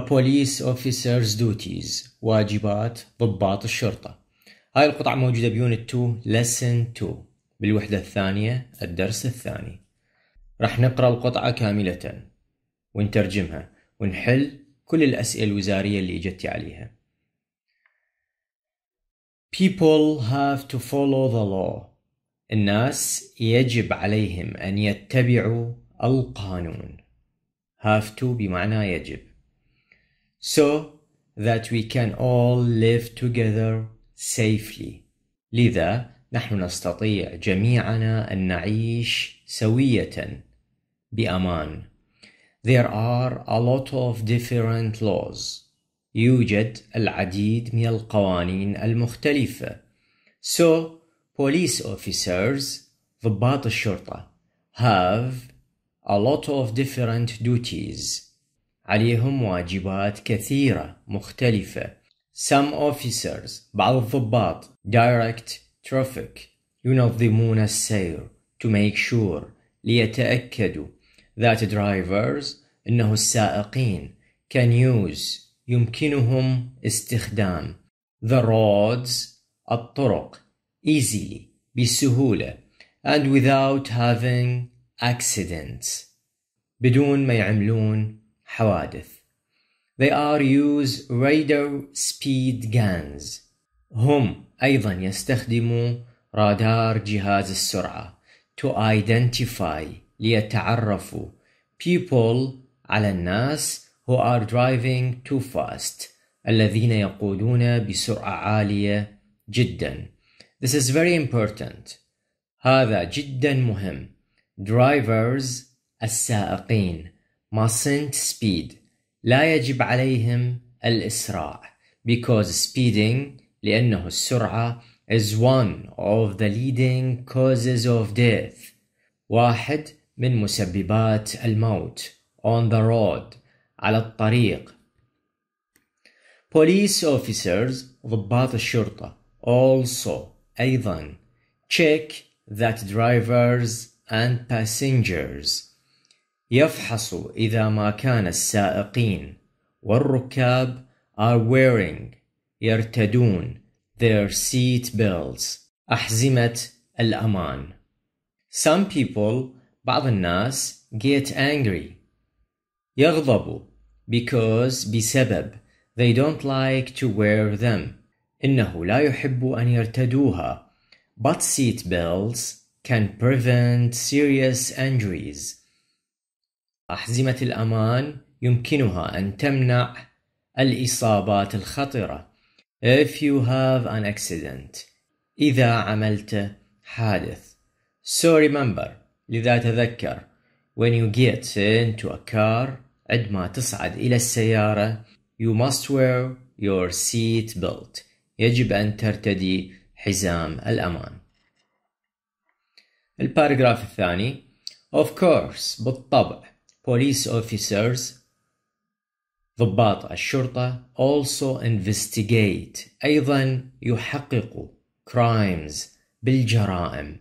A police officer's duties واجبات ضباط الشرطة هاي القطعة موجودة بيونت 2 lesson 2 بالوحدة الثانية الدرس الثاني راح نقرأ القطعة كاملة ونترجمها ونحل كل الأسئلة الوزارية اللي اجت عليها People have to follow the law الناس يجب عليهم أن يتبعوا القانون have to بمعنى يجب so that we can all live together safely لذا نحن نستطيع جميعنا أن نعيش سوية بأمان There are a lot of different laws يوجد العديد من القوانين المختلفة So police officers ضباط الشرطة have a lot of different duties عليهم واجبات كثيرة مختلفة some officers بعض الضباط direct traffic ينظمون السير to make sure ليتأكدوا that drivers إنه السائقين can use يمكنهم استخدام the roads الطرق easily بسهولة and without having accidents بدون ما يعملون حوادث They are use radar speed guns هم أيضا يستخدموا رادار جهاز السرعة to identify ليتعرفوا people على الناس who are driving too fast الذين يقودون بسرعة عالية جدا This is very important هذا جدا مهم drivers السائقين mustn't speed لا يجب عليهم الإسراع because speeding لأنه السرعة is one of the leading causes of death واحد من مسببات الموت on the road على الطريق police officers ضباط الشرطة also أيضا check that drivers and passengers يفحص إذا ما كان السائقين والركاب are wearing يرتدون their seat belts أحزمة الأمان. Some people بعض الناس get angry يغضب because بسبب they don't like to wear them إنه لا يحب أن يرتدوها but seat belts can prevent serious injuries أحزمة الأمان يمكنها أن تمنع الإصابات الخطرة If you have an accident إذا عملت حادث So remember لذا تذكر When you get into a car عندما تصعد إلى السيارة You must wear your seat belt يجب أن ترتدي حزام الأمان الباراجراف الثاني Of course بالطبع police officers ضباط الشرطة also investigate أيضا يحقق crimes بالجرائم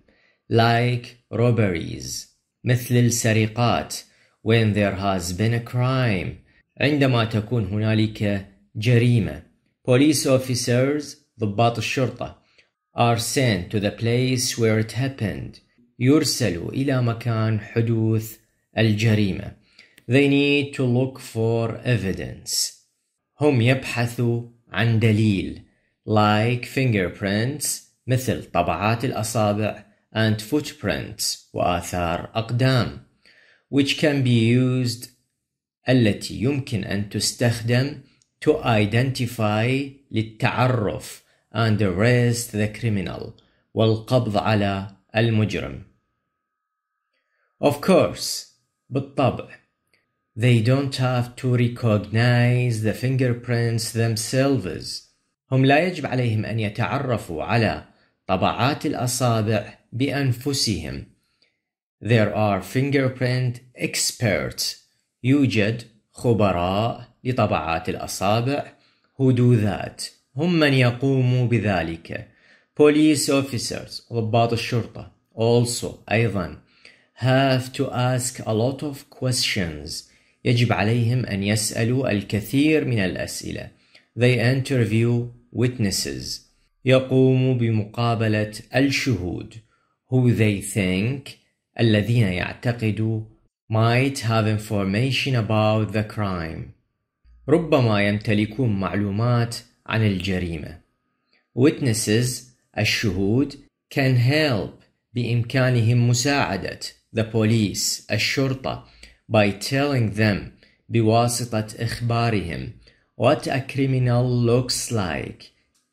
like robberies مثل السرقات when there has been a crime عندما تكون هنالك جريمة police officers ضباط الشرطة are sent to the place where it happened يرسلوا إلى مكان حدوث الجريمة They need to look for evidence هم يبحثوا عن دليل like fingerprints مثل طبعات الأصابع and footprints وآثار أقدام which can be used التي يمكن أن تستخدم to identify للتعرف and arrest the criminal والقبض على المجرم. Of course, بالطبع They don't have to recognize the fingerprints themselves هم لا يجب عليهم أن يتعرفوا على طبعات الأصابع بأنفسهم There are fingerprint experts يوجد خبراء لطبعات الأصابع who do that هم من يقوموا بذلك police officers ضباط الشرطة also أيضا have to ask a lot of questions يجب عليهم أن يسألوا الكثير من الأسئلة they interview witnesses يقوم بمقابلة الشهود who they think الذين يعتقدوا might have information about the crime ربما يمتلكون معلومات عن الجريمة witnesses الشهود can help بإمكانهم مساعدة the police الشرطة by telling them بواسطة إخبارهم what a criminal looks like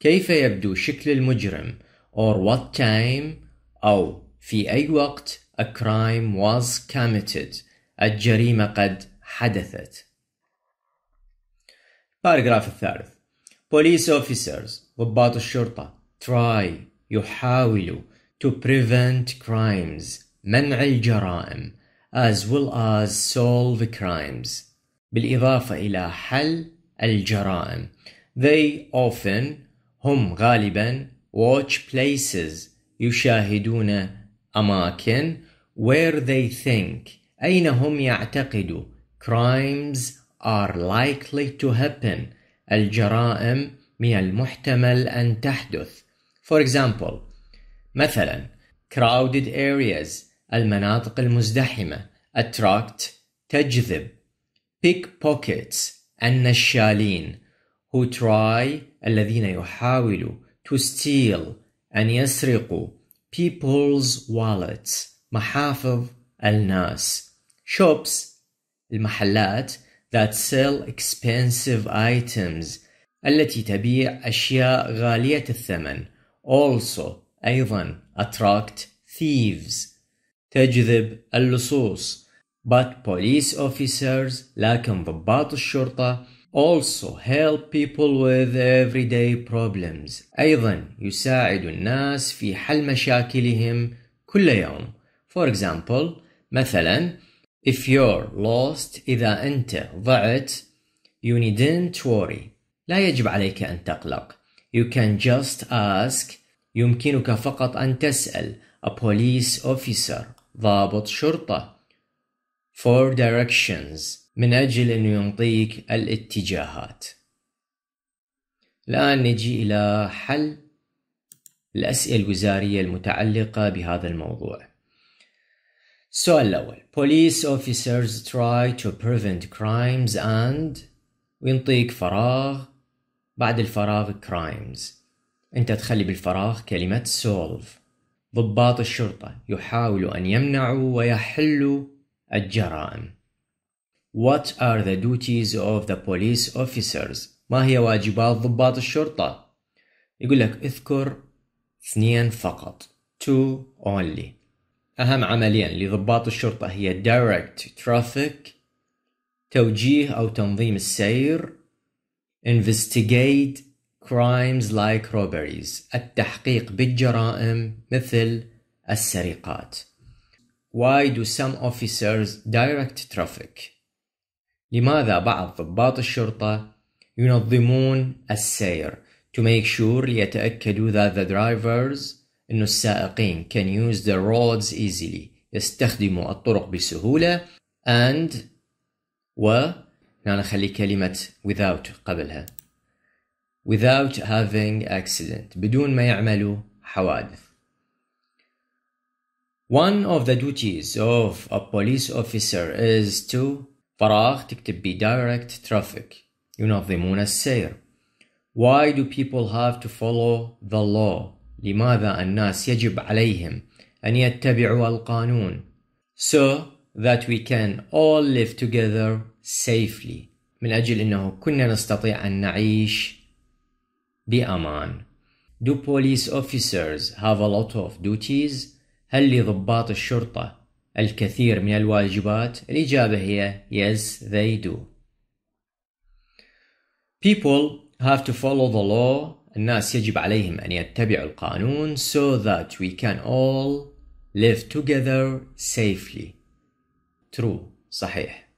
كيف يبدو شكل المجرم or what time أو في أي وقت a crime was committed الجريمة قد حدثت Paragraph الثالث police officers ضباط الشرطة try يحاولوا, to prevent crimes منع الجرائم as well as solve crimes بالإضافة إلى حل الجرائم they often هم غالبا watch places يشاهدون أماكن where they think أين هم يعتقدوا crimes are likely to happen الجرائم من المحتمل أن تحدث for example مثلا crowded areas المناطق المزدحمة attract تجذب pick pockets النشالين who try الذين يحاولوا to steal أن يسرقوا people's wallets محافظ الناس shops المحلات that sell expensive items التي تبيع أشياء غالية الثمن also أيضا attract thieves تجذب اللصوص but police officers لكن ضباط الشرطة also help people with everyday problems أيضا يساعد الناس في حل مشاكلهم كل يوم for example مثلا if you're lost إذا أنت ضعت you needn't worry لا يجب عليك أن تقلق you can just ask يمكنك فقط أن تسأل a police officer ضابط شرطة for directions من أجل أن يعطيك الاتجاهات الآن نجي إلى حل الأسئلة الوزارية المتعلقة بهذا الموضوع السؤال الأول Police officers try to prevent crimes and وينطيك فراغ بعد الفراغ crimes أنت تخلي بالفراغ كلمة solve ضباط الشرطة يحاولوا أن يمنعوا ويحلوا الجرائم. What are the duties of the police officers؟ ما هي واجبات ضباط الشرطة؟ يقول لك اذكر اثنين فقط. Two only. أهم عملين لضباط الشرطة هي direct traffic توجيه أو تنظيم السير investigate crimes like robberies التحقيق بالجرائم مثل السرقات why do some officers direct traffic لماذا بعض ضباط الشرطة ينظمون السير to make sure ليتأكدوا that the drivers أن السائقين can use the roads easily يستخدموا الطرق بسهولة and و هنا نخلي كلمة without قبلها without having accident بدون ما يعملوا حوادث One of the duties of a police officer is to فراغ تكتب بي direct traffic ينظمون السير Why do people have to follow the law? لماذا الناس يجب عليهم أن يتبعوا القانون so that we can all live together safely من أجل أنه كنا نستطيع أن نعيش بأمان Do police officers have a lot of duties? هل لضباط الشرطة الكثير من الواجبات؟ الإجابة هي Yes, they do. People have to follow the law. الناس يجب عليهم أن يتبعوا القانون so that we can all live together safely. True. صحيح.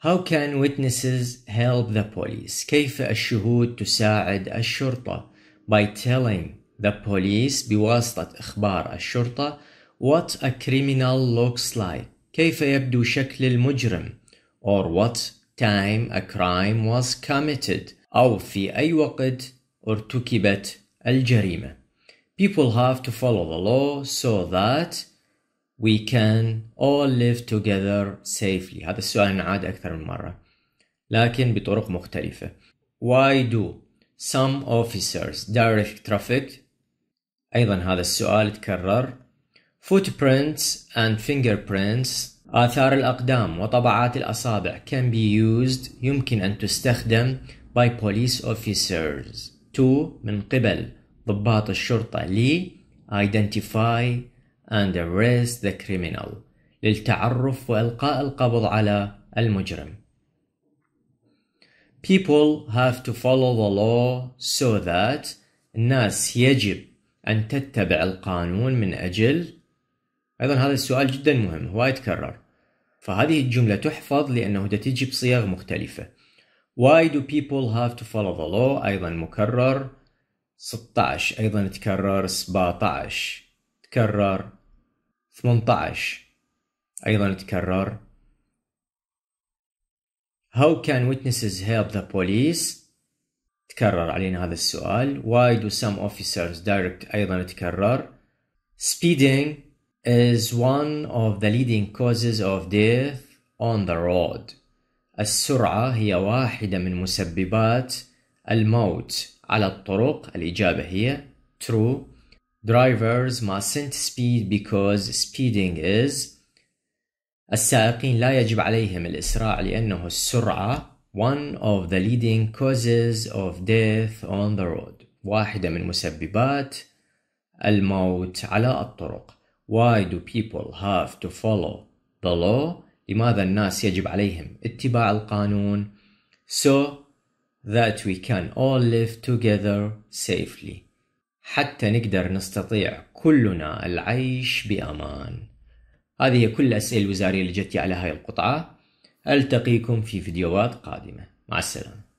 How can witnesses help the police? كيف الشهود تساعد الشرطة? By telling the police بواسطة إخبار الشرطة what a criminal looks like. كيف يبدو شكل المجرم? Or what time a crime was committed. أو في أي وقت ارتكبت الجريمة. People have to follow the law so that we can all live together safely هذا السؤال انعاد أكثر من مرة لكن بطرق مختلفة why do some officers direct traffic أيضا هذا السؤال تكرر footprints and fingerprints آثار الأقدام وطبعات الأصابع can be used يمكن أن تستخدم by police officers to من قبل ضباط الشرطة لي identify and arrest the criminal للتعرف وإلقاء القبض على المجرم. People have to follow the law so that الناس يجب أن تتبع القانون من أجل أيضا هذا السؤال جدا مهم هو يتكرر فهذه الجملة تحفظ لأنه تجي بصيغ مختلفة Why do people have to follow the law أيضا مكرر 16 أيضا تكرر 17 تكرر 18 أيضا تكرر How can witnesses help the police? تكرر علينا هذا السؤال Why do some officers direct أيضا تكرر Speeding is one of the leading causes of death on the road السرعة هي واحدة من مسببات الموت على الطرق الإجابة هي true drivers mustn't speed because speeding is السائقين لا يجب عليهم الإسراع لأنه السرعة one of the leading causes of death on the road واحدة من مسببات الموت على الطرق Why do people have to follow the law? لماذا الناس يجب عليهم اتباع القانون? So that we can all live together safely. حتى نقدر نستطيع كلنا العيش بأمان هذه كل الأسئلة الوزارية اللي جتي على هاي القطعة ألتقيكم في فيديوهات قادمة مع السلامة